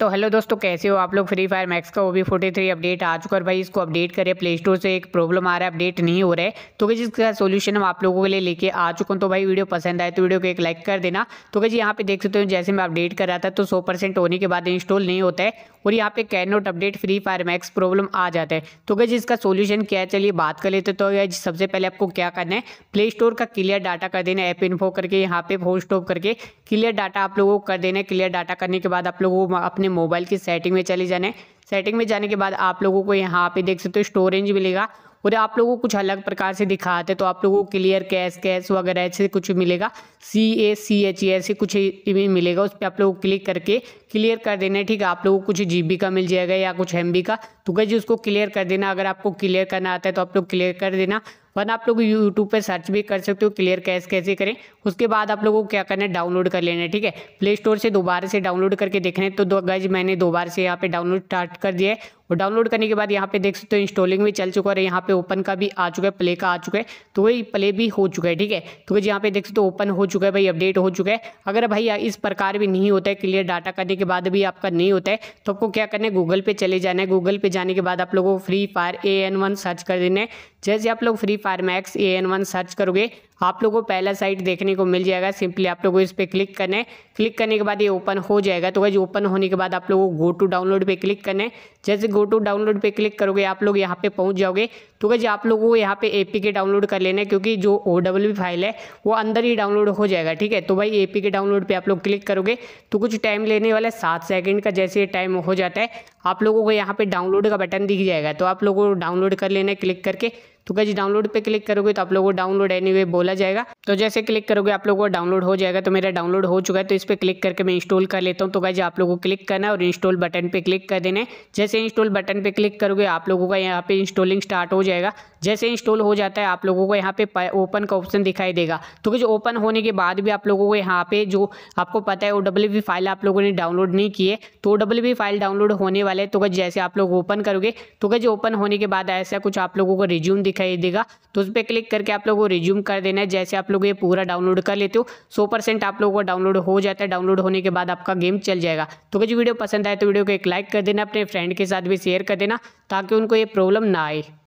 तो हेलो दोस्तों कैसे हो आप लोग फ्री फायर मैक्स का O B forty three update आ चुका है भाई इसको अपडेट करें प्ले स्टोर से एक प्रॉब्लम आ रहा है अपडेट नहीं हो रहा है तो क्या जिसका सोल्यूशन हम आप लोगों के लिए लेके आ चुका हूँ तो भाई वीडियो पसंद आए तो वीडियो को एक लाइक कर देना तो क्या जी यहाँ पे देख सकते हो जैसे मैं अपडेट कर रहा था तो सौ होने के बाद इंस्टॉल नहीं होता है और यहाँ पे can not update Free Fire Max problem आ जाता है तो क्या इसका सोल्यूशन क्या है चलिए बात कर लेते तो सबसे पहले आपको क्या करना है प्ले स्टोर का क्लियर डाटा कर देना ऐप इन्फो करके यहाँ पे फोन स्टॉप करके क्लियर डाटा आप लोगों को कर देना क्लियर डाटा करने के बाद आप लोगों को अपने मोबाइल की सेटिंग में चले जाना है सेटिंग में जाने के बाद आप लोगों को यहाँ पे देख सकते हो स्टोरेज मिलेगा और आप लोगों को कुछ अलग प्रकार से दिखाते तो आप लोगों को क्लियर कैश कैश वगैरह ऐसे कुछ मिलेगा सी ए सी एच ऐसे कुछ मिलेगा उस पर आप लोगों को क्लिक करके क्लियर कर देना है ठीक है आप लोगों को कुछ जी का मिल जाएगा या कुछ एम का तो कह उसको क्लियर कर देना अगर आपको क्लियर करना आता है तो आप लोग क्लियर कर देना वरना आप लोग यूट्यूब पर सर्च भी कर सकते हो क्लियर कैश कैसे करें उसके बाद आप लोगों को क्या करना है डाउनलोड कर लेना है ठीक है प्ले स्टोर से दोबारा से डाउनलोड करके देखना है तो दो गज मैंने दोबारा से यहाँ पर डाउनलोड स्टार्ट कर दिया है और डाउनलोड करने के बाद यहाँ पे देख सकते हो इंस्टॉलिंग भी चल चुका है यहाँ पे ओपन का भी आ चुका है प्ले का आ चुका है तो वही प्ले भी हो चुका है ठीक है तो वही यहाँ पे देख सकते हो ओपन हो चुका है भाई अपडेट हो चुका है अगर भाई इस प्रकार भी नहीं होता है क्लियर डाटा करने के बाद भी आपका नहीं होता है तो आपको क्या करना है गूगल पे चले जाना है गूगल पे जाने के बाद आप लोगों को Free Fire A N one search कर देना है जैसे आप लोग Free Fire Max A N one search करोगे आप लोगों को पहला साइट देखने को मिल जाएगा सिंपली आप लोगों को इस पर क्लिक करना है क्लिक करने के बाद ये ओपन हो जाएगा तो वैसे ओपन होने के बाद आप लोगों को गो टू डाउनलोड पे क्लिक करना है जैसे गो टू डाउनलोड पे क्लिक करोगे आप लोग यहाँ पे पहुँच जाओगे तो वैसे आप लोगों को यहाँ पे ए डाउनलोड कर लेना है क्योंकि जो ओ फाइल है वो अंदर ही डाउनलोड हो जाएगा ठीक है तो भाई ए डाउनलोड पर आप लोग क्लिक करोगे तो कुछ टाइम लेने वाला है सात सेकेंड का जैसे टाइम हो जाता है आप लोगों को यहाँ पर डाउनलोड का बटन दिख जाएगा तो आप लोगों को डाउनलोड कर लेना है क्लिक करके तो कैसे डाउनलोड पे क्लिक करोगे तो आप लोगों को डाउनलोड एनीवे बोला जाएगा तो जैसे क्लिक करोगे आप लोगों को डाउनलोड हो जाएगा तो मेरा डाउनलोड हो चुका है तो इस पर क्लिक करके मैं इंस्टॉल कर लेता हूँ तो कैसे आप लोगों को क्लिक करना है और इंस्टॉल बटन पर क्लिक कर देना है जैसे इंस्टॉल बटन पर क्लिक करोगे आप लोगों का यहाँ पे इंस्टॉलिंग स्टार्ट हो जाएगा जैसे इंस्टॉल हो जाता है आप लोगों को यहाँ पे ओपन का ऑप्शन दिखाई देगा तो कैसे ओपन होने के बाद भी आप लोगों को यहाँ पे जो आपको पता है ओ डब्ल्यू फाइल आप लोगों ने डाउनलोड नहीं किए तो ओ डब्ल्यू फाइल डाउनलोड होने वाले तो कैसे जैसे आप लोग ओपन करोगे तो कैसे ओपन होने के बाद ऐसा कुछ आप लोगों को रिज्यूम दिखा दिखाई देगा तो उस पर क्लिक करके आप लोग को रिज्यूम कर देना है जैसे आप लोग ये पूरा डाउनलोड कर लेते हो सौ परसेंट आप लोगों को डाउनलोड हो जाता है डाउनलोड होने के बाद आपका गेम चल जाएगा तो कुछ वीडियो पसंद आए तो वीडियो को एक लाइक कर देना अपने फ्रेंड के साथ भी शेयर कर देना ताकि उनको ये प्रॉब्लम ना आए